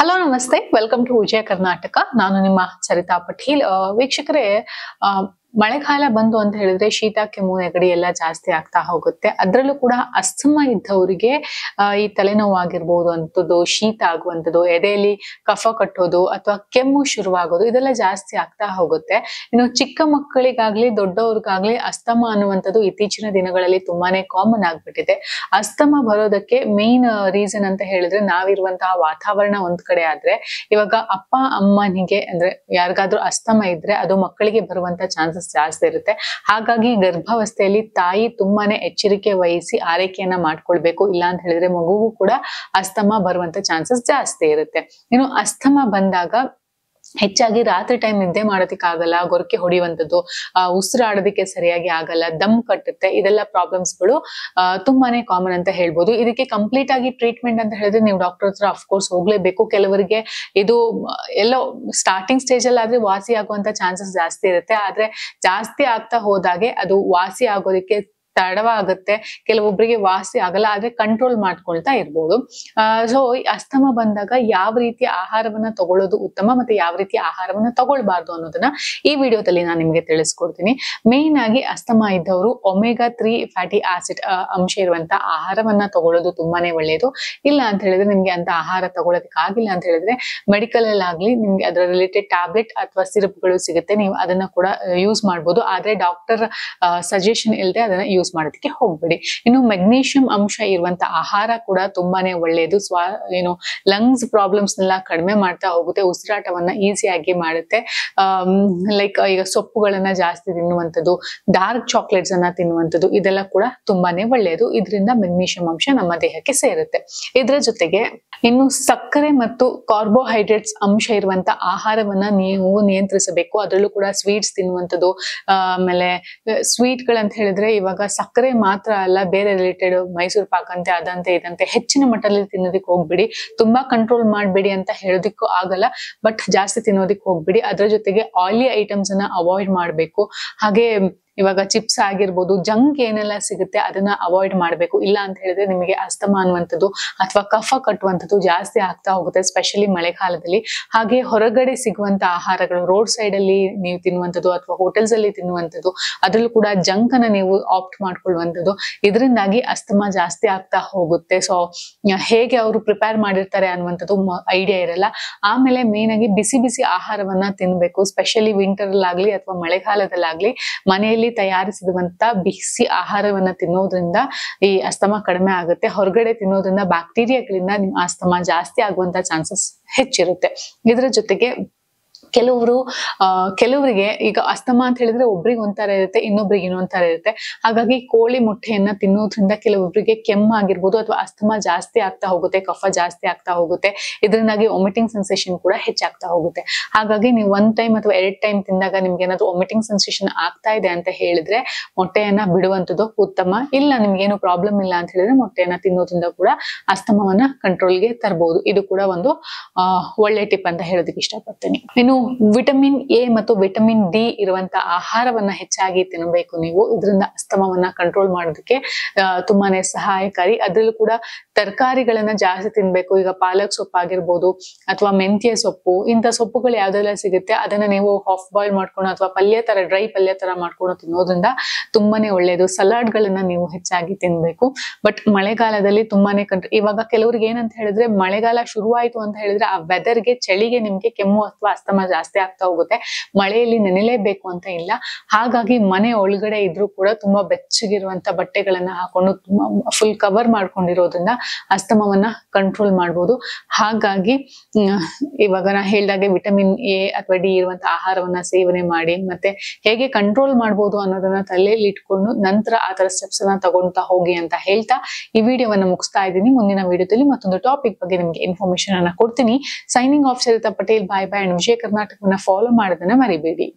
hello नमस्ते welcome to विजय कर्नाटक नानु निम्म चरिता पटील वीक्षकरे ಮಳೆಗಾಲ ಬಂದು ಅಂತ ಹೇಳಿದ್ರೆ ಶೀತ ಕೆಮ್ಮು ನೆಗಡಿ ಎಲ್ಲ ಜಾಸ್ತಿ ಆಗ್ತಾ ಹೋಗುತ್ತೆ ಅದರಲ್ಲೂ ಕೂಡ ಅಸ್ತಮ ಇದ್ದವರಿಗೆ ಈ ತಲೆನೋವಾಗಿರ್ಬೋದು ಅಂತದ್ದು ಶೀತ ಆಗುವಂಥದ್ದು ಎದೆಯಲ್ಲಿ ಕಫ ಕಟ್ಟೋದು ಅಥವಾ ಕೆಮ್ಮು ಶುರುವಾಗೋದು ಇದೆಲ್ಲ ಜಾಸ್ತಿ ಆಗ್ತಾ ಹೋಗುತ್ತೆ ಇನ್ನು ಚಿಕ್ಕ ಮಕ್ಕಳಿಗಾಗ್ಲಿ ದೊಡ್ಡವ್ರಿಗಾಗ್ಲಿ ಅಸ್ತಮ ಅನ್ನುವಂಥದ್ದು ಇತ್ತೀಚಿನ ದಿನಗಳಲ್ಲಿ ತುಂಬಾನೇ ಕಾಮನ್ ಆಗ್ಬಿಟ್ಟಿದೆ ಅಸ್ತಮ ಬರೋದಕ್ಕೆ ಮೇನ್ ರೀಸನ್ ಅಂತ ಹೇಳಿದ್ರೆ ನಾವಿರುವಂತಹ ವಾತಾವರಣ ಒಂದ್ ಕಡೆ ಆದ್ರೆ ಇವಾಗ ಅಪ್ಪ ಅಮ್ಮನಿಗೆ ಅಂದ್ರೆ ಯಾರಿಗಾದ್ರೂ ಅಸ್ತಮ ಇದ್ರೆ ಅದು ಮಕ್ಕಳಿಗೆ ಬರುವಂತ ಚಾನ್ಸಸ್ ಚಾನ್ಸಸ್ ಜಾಸ್ತಿ ಇರುತ್ತೆ ಹಾಗಾಗಿ ಗರ್ಭಾವಸ್ಥೆಯಲ್ಲಿ ತಾಯಿ ತುಂಬಾನೇ ಎಚ್ಚರಿಕೆ ವಹಿಸಿ ಆರೈಕೆಯನ್ನ ಮಾಡ್ಕೊಳ್ಬೇಕು ಇಲ್ಲ ಅಂತ ಹೇಳಿದ್ರೆ ಮಗುಗೂ ಕೂಡ ಅಸ್ತಮ ಬರುವಂತ ಚಾನ್ಸಸ್ ಜಾಸ್ತಿ ಇರುತ್ತೆ ಇನ್ನು ಅಸ್ತಮ ಬಂದಾಗ ಹೆಚ್ಚಾಗಿ ರಾತ್ರಿ ಟೈಮ್ ನಿದ್ದೆ ಆಗಲ್ಲ ಗೊರಕೆ ಹೊಡೆಯುವಂಥದ್ದು ಉಸಿರಾಡೋದಕ್ಕೆ ಸರಿಯಾಗಿ ಆಗಲ್ಲ ದಮ್ ಕಟ್ಟುತ್ತೆ ಇದೆಲ್ಲ ಪ್ರಾಬ್ಲಮ್ಸ್ಗಳು ತುಂಬಾನೇ ಕಾಮನ್ ಅಂತ ಹೇಳ್ಬೋದು ಇದಕ್ಕೆ ಕಂಪ್ಲೀಟ್ ಆಗಿ ಟ್ರೀಟ್ಮೆಂಟ್ ಅಂತ ಹೇಳಿದ್ರೆ ನೀವು ಡಾಕ್ಟರ್ ಹತ್ರ ಅಫ್ಕೋರ್ಸ್ ಹೋಗ್ಲೇಬೇಕು ಕೆಲವರಿಗೆ ಇದು ಎಲ್ಲೋ ಸ್ಟಾರ್ಟಿಂಗ್ ಸ್ಟೇಜ್ ಅಲ್ಲಿ ಆದ್ರೆ ವಾಸಿ ಆಗುವಂತ ಚಾನ್ಸಸ್ ಜಾಸ್ತಿ ಇರುತ್ತೆ ಆದ್ರೆ ಜಾಸ್ತಿ ಆಗ್ತಾ ಹೋದಾಗೆ ಅದು ವಾಸಿ ಆಗೋದಕ್ಕೆ ತಡವಾಗುತ್ತೆ ಕೆಲವೊಬ್ಬರಿಗೆ ವಾಸಿ ಆಗಲ್ಲ ಆದ್ರೆ ಕಂಟ್ರೋಲ್ ಮಾಡ್ಕೊಳ್ತಾ ಇರ್ಬೋದು ಸೊ ಅಸ್ತಮ ಬಂದಾಗ ಯಾವ ರೀತಿಯ ಆಹಾರವನ್ನ ತಗೊಳ್ಳೋದು ಉತ್ತಮ ಮತ್ತೆ ಯಾವ ರೀತಿಯ ಆಹಾರವನ್ನ ತಗೊಳ್ಬಾರ್ದು ಅನ್ನೋದನ್ನ ಈ ವಿಡಿಯೋದಲ್ಲಿ ನಾನು ನಿಮಗೆ ತಿಳಿಸ್ಕೊಡ್ತೀನಿ ಮೇನ್ ಆಗಿ ಅಸ್ತಮ ಇದ್ದವರು ಒಮೆಗಾ ತ್ರೀ ಫ್ಯಾಟಿ ಆಸಿಡ್ ಅಂಶ ಇರುವಂತ ಆಹಾರವನ್ನ ತಗೊಳ್ಳೋದು ತುಂಬಾನೇ ಒಳ್ಳೆಯದು ಇಲ್ಲ ಅಂತ ಹೇಳಿದ್ರೆ ನಿಮ್ಗೆ ಅಂತ ಆಹಾರ ಆಗಿಲ್ಲ ಅಂತ ಹೇಳಿದ್ರೆ ಮೆಡಿಕಲ್ ಅಲ್ಲಿ ಆಗ್ಲಿ ನಿಮ್ಗೆ ಅದರ ರಿಲೇಟೆಡ್ ಟ್ಯಾಬ್ಲೆಟ್ ಅಥವಾ ಸಿರಪ್ಗಳು ಸಿಗುತ್ತೆ ನೀವು ಅದನ್ನ ಕೂಡ ಯೂಸ್ ಮಾಡ್ಬೋದು ಆದ್ರೆ ಡಾಕ್ಟರ್ ಸಜೆಷನ್ ಇಲ್ಲದೆ ಅದನ್ನ ಯೂಸ್ ಯೂಸ್ ಮಾಡೋದಕ್ಕೆ ಹೋಗ್ಬೇಡಿ ಇನ್ನು ಮೆಗ್ನೀಷಿಯಂ ಅಂಶ ಇರುವಂತ ಆಹಾರ ಕೂಡ ತುಂಬಾನೇ ಒಳ್ಳೆಯದು ಸ್ವಾ ಏನು ಲಂಗ್ಸ್ ಪ್ರಾಬ್ಲಮ್ಸ್ ನೆಲ್ಲ ಕಡಿಮೆ ಮಾಡ್ತಾ ಹೋಗುತ್ತೆ ಉಸಿರಾಟವನ್ನ ಈಸಿಯಾಗಿ ಮಾಡುತ್ತೆ ಲೈಕ್ ಈಗ ಸೊಪ್ಪುಗಳನ್ನ ಜಾಸ್ತಿ ತಿನ್ನುವಂಥದ್ದು ಡಾರ್ಕ್ ಚಾಕ್ಲೇಟ್ಸ್ ಅನ್ನ ತಿನ್ನುವಂಥದ್ದು ಇದೆಲ್ಲ ಕೂಡ ತುಂಬಾನೇ ಒಳ್ಳೆಯದು ಇದರಿಂದ ಮೆಗ್ನೀಷಿಯಂ ಅಂಶ ನಮ್ಮ ದೇಹಕ್ಕೆ ಸೇರುತ್ತೆ ಇದರ ಜೊತೆಗೆ ಇನ್ನು ಸಕ್ಕರೆ ಮತ್ತು ಕಾರ್ಬೋಹೈಡ್ರೇಟ್ಸ್ ಅಂಶ ಇರುವಂತ ಆಹಾರವನ್ನ ನೀವು ನಿಯಂತ್ರಿಸಬೇಕು ಅದರಲ್ಲೂ ಕೂಡ ಸ್ವೀಟ್ಸ್ ತಿನ್ನುವಂಥದ್ದು ಆಮೇಲೆ ಸ್ವೀಟ್ ಗಳಂತ ಹೇಳಿದ್ರೆ ಇವಾಗ ಸಕ್ಕರೆ ಮಾತ್ರ ಅಲ್ಲ ಬೇರೆ ರಿಲೇಟೆಡ್ ಮೈಸೂರು ಪಾಕ್ ಅಂತೆ ಅದಂತೆ ಇದಂತೆ ಹೆಚ್ಚಿನ ಮಟ್ಟದಲ್ಲಿ ತಿನ್ನೋದಿಕ್ ಹೋಗ್ಬಿಡಿ ತುಂಬಾ ಕಂಟ್ರೋಲ್ ಮಾಡಬೇಡಿ ಅಂತ ಹೇಳೋದಿಕ್ಕೂ ಆಗಲ್ಲ ಬಟ್ ಜಾಸ್ತಿ ತಿನ್ನೋದಿಕ್ ಹೋಗ್ಬಿಡಿ ಅದರ ಜೊತೆಗೆ ಆಯ್ಲಿ ಐಟಮ್ಸ್ ಅನ್ನ ಅವಾಯ್ಡ್ ಮಾಡಬೇಕು ಹಾಗೆ ಇವಾಗ ಚಿಪ್ಸ್ ಆಗಿರ್ಬೋದು ಜಂಕ್ ಏನೆಲ್ಲ ಸಿಗುತ್ತೆ ಅದನ್ನ ಅವಾಯ್ಡ್ ಮಾಡಬೇಕು ಇಲ್ಲ ಅಂತ ಹೇಳಿದ್ರೆ ನಿಮಗೆ ಅಸ್ತಮಾ ಅನ್ನುವಂಥದ್ದು ಅಥವಾ ಕಫ ಕಟ್ಟುವಂಥದ್ದು ಜಾಸ್ತಿ ಆಗ್ತಾ ಹೋಗುತ್ತೆ ಸ್ಪೆಷಲಿ ಮಳೆಗಾಲದಲ್ಲಿ ಹಾಗೆ ಹೊರಗಡೆ ಸಿಗುವಂತ ಆಹಾರಗಳು ರೋಡ್ ಸೈಡ್ ಅಲ್ಲಿ ನೀವು ತಿನ್ನುವಂಥದ್ದು ಅಥವಾ ಹೋಟೆಲ್ಸ್ ಅಲ್ಲಿ ತಿನ್ನುವಂಥದ್ದು ಅದರಲ್ಲೂ ಕೂಡ ಜಂಕ್ ಅನ್ನ ನೀವು ಆಪ್ಟ್ ಮಾಡ್ಕೊಳ್ಳುವಂಥದ್ದು ಇದರಿಂದಾಗಿ ಅಸ್ತಮಾ ಜಾಸ್ತಿ ಆಗ್ತಾ ಹೋಗುತ್ತೆ ಸೊ ಹೇಗೆ ಅವರು ಪ್ರಿಪೇರ್ ಮಾಡಿರ್ತಾರೆ ಅನ್ನುವಂಥದ್ದು ಐಡಿಯಾ ಇರಲ್ಲ ಆಮೇಲೆ ಮೇನ್ ಆಗಿ ಬಿಸಿ ಬಿಸಿ ಆಹಾರವನ್ನ ತಿನ್ಬೇಕು ಸ್ಪೆಷಲಿ ವಿಂಟರ್ ಅಲ್ಲಾಗ್ಲಿ ಅಥವಾ ಮಳೆಗಾಲದಲ್ಲಾಗ್ಲಿ ಮನೆಯಲ್ಲಿ ಮನೆಯಲ್ಲಿ ಬಿಸಿ ಆಹಾರವನ್ನ ತಿನ್ನೋದ್ರಿಂದ ಈ ಅಸ್ತಮ ಕಡಿಮೆ ಆಗುತ್ತೆ ಹೊರಗಡೆ ತಿನ್ನೋದ್ರಿಂದ ಬ್ಯಾಕ್ಟೀರಿಯಾಗಳಿಂದ ನಿಮ್ಮ ಅಸ್ತಮ ಜಾಸ್ತಿ ಆಗುವಂತ ಚಾನ್ಸಸ್ ಹೆಚ್ಚಿರುತ್ತೆ ಇದರ ಜೊತೆಗೆ ಕೆಲವರು ಕೆಲವರಿಗೆ ಈಗ ಅಸ್ತಮ ಅಂತ ಹೇಳಿದ್ರೆ ಒಬ್ರಿಗೆ ಒಂಥರ ಇರುತ್ತೆ ಇನ್ನೊಬ್ರಿಗೆ ಇನ್ನೊಂಥರ ಇರುತ್ತೆ ಹಾಗಾಗಿ ಕೋಳಿ ಮೊಟ್ಟೆಯನ್ನ ತಿನ್ನೋದ್ರಿಂದ ಕೆಲವೊಬ್ಬರಿಗೆ ಆಗಿರ್ಬೋದು ಅಥವಾ ಅಸ್ತಮ ಜಾಸ್ತಿ ಆಗ್ತಾ ಹೋಗುತ್ತೆ ಕಫ ಜಾಸ್ತಿ ಆಗ್ತಾ ಹೋಗುತ್ತೆ ಇದರಿಂದಾಗಿ ವಾಮಿಟಿಂಗ್ ಸೆನ್ಸೇಷನ್ ಕೂಡ ಹೆಚ್ಚಾಗ್ತಾ ಹೋಗುತ್ತೆ ಹಾಗಾಗಿ ನೀವು ಒಂದ್ ಟೈಮ್ ಅಥವಾ ಎರಡ್ ಟೈಮ್ ತಿಂದಾಗ ನಿಮ್ಗೆ ಏನಾದ್ರು ವಾಮಿಟಿಂಗ್ ಸೆನ್ಸೇಷನ್ ಆಗ್ತಾ ಇದೆ ಅಂತ ಹೇಳಿದ್ರೆ ಮೊಟ್ಟೆಯನ್ನ ಬಿಡುವಂಥದ್ದು ಉತ್ತಮ ಇಲ್ಲ ಏನು ಪ್ರಾಬ್ಲಮ್ ಇಲ್ಲ ಅಂತ ಹೇಳಿದ್ರೆ ಮೊಟ್ಟೆಯನ್ನ ತಿನ್ನೋದ್ರಿಂದ ಕೂಡ ಅಸ್ತಮವನ್ನ ಕಂಟ್ರೋಲ್ಗೆ ತರಬಹುದು ಇದು ಕೂಡ ಒಂದು ಒಳ್ಳೆ ಟಿಪ್ ಅಂತ ಹೇಳೋದಕ್ಕೆ ಇಷ್ಟಪಡ್ತೇನೆ ಇನ್ನು ವಿಟಮಿನ್ ಎ ಮತ್ತು ವಿಟಮಿನ್ ಡಿ ಇರುವಂತ ಆಹಾರವನ್ನ ಹೆಚ್ಚಾಗಿ ತಿನ್ನಬೇಕು ನೀವು ಇದರಿಂದ ಅಸ್ತಮವನ್ನ ಕಂಟ್ರೋಲ್ ಮಾಡೋದಕ್ಕೆ ತುಂಬಾನೇ ಸಹಾಯಕಾರಿ ಅದ್ರಲ್ಲೂ ಕೂಡ ತರಕಾರಿಗಳನ್ನ ಜಾಸ್ತಿ ತಿನ್ಬೇಕು ಈಗ ಪಾಲಕ್ ಸೊಪ್ಪು ಆಗಿರ್ಬೋದು ಅಥವಾ ಮೆಂತ್ಯ ಸೊಪ್ಪು ಇಂಥ ಸೊಪ್ಪುಗಳು ಯಾವ್ದೆಲ್ಲ ಸಿಗುತ್ತೆ ಅದನ್ನ ನೀವು ಹಾಫ್ ಬಾಯ್ಲ್ ಮಾಡ್ಕೊಂಡು ಅಥವಾ ಪಲ್ಯ ತರ ಡ್ರೈ ಪಲ್ಯ ತರ ಮಾಡ್ಕೊಂಡು ತಿನ್ನೋದ್ರಿಂದ ತುಂಬಾನೇ ಒಳ್ಳೆಯದು ಸಲಾಡ್ ಗಳನ್ನ ನೀವು ಹೆಚ್ಚಾಗಿ ತಿನ್ಬೇಕು ಬಟ್ ಮಳೆಗಾಲದಲ್ಲಿ ತುಂಬಾನೇ ಕಂಟ್ರೋ ಇವಾಗ ಕೆಲವ್ರಿಗೆ ಏನಂತ ಹೇಳಿದ್ರೆ ಮಳೆಗಾಲ ಶುರುವಾಯಿತು ಅಂತ ಹೇಳಿದ್ರೆ ಆ ವೆದರ್ಗೆ ಚಳಿಗೆ ನಿಮ್ಗೆ ಕೆಮ್ಮು ಅಥವಾ ಅಸ್ತಮ ಜಾಸ್ತಿ ಆಗ್ತಾ ಹೋಗುತ್ತೆ ಮಳೆಯಲ್ಲಿ ನೆನೆಲೇಬೇಕು ಅಂತ ಇಲ್ಲ ಹಾಗಾಗಿ ಮನೆ ಒಳಗಡೆ ಇದ್ರೂ ಕೂಡ ತುಂಬಾ ಬೆಚ್ಚಗಿರುವಂತ ಬಟ್ಟೆಗಳನ್ನ ಹಾಕೊಂಡು ಫುಲ್ ಕವರ್ ಮಾಡ್ಕೊಂಡಿರೋದ್ರಿಂದ ಅಸ್ತಮವನ್ನ ಕಂಟ್ರೋಲ್ ಮಾಡ್ಬೋದು ಹಾಗಾಗಿ ಇವಾಗ ನಾ ಹೇಳಿದಾಗೆ ವಿಟಮಿನ್ ಎ ಅಥವಾ ಡಿ ಇರುವಂತ ಆಹಾರವನ್ನ ಸೇವನೆ ಮಾಡಿ ಮತ್ತೆ ಹೇಗೆ ಕಂಟ್ರೋಲ್ ಮಾಡ್ಬೋದು ಅನ್ನೋದನ್ನ ತಲೆಯಲ್ಲಿ ಇಟ್ಕೊಂಡು ನಂತರ ಆ ತರ ಸ್ಟೆಪ್ಸ್ ಅನ್ನ ತಗೊಂತಾ ಹೋಗಿ ಅಂತ ಹೇಳ್ತಾ ಈ ವಿಡಿಯೋವನ್ನ ಮುಗಿಸ್ತಾ ಇದ್ದೀನಿ ಮುಂದಿನ ವಿಡಿಯೋದಲ್ಲಿ ಮತ್ತೊಂದು ಟಾಪಿಕ್ ಬಗ್ಗೆ ನಿಮ್ಗೆ ಇನ್ಫಾರ್ಮೇಶನ್ ಅನ್ನ ಕೊಡ್ತೀನಿ signing off Sarita Patel bye bye and ವಿಜಯ ರೋಡ್ ಫಾಲೋ ಮಾಡೋದನ್ನ ಮರಿಬೇಡಿ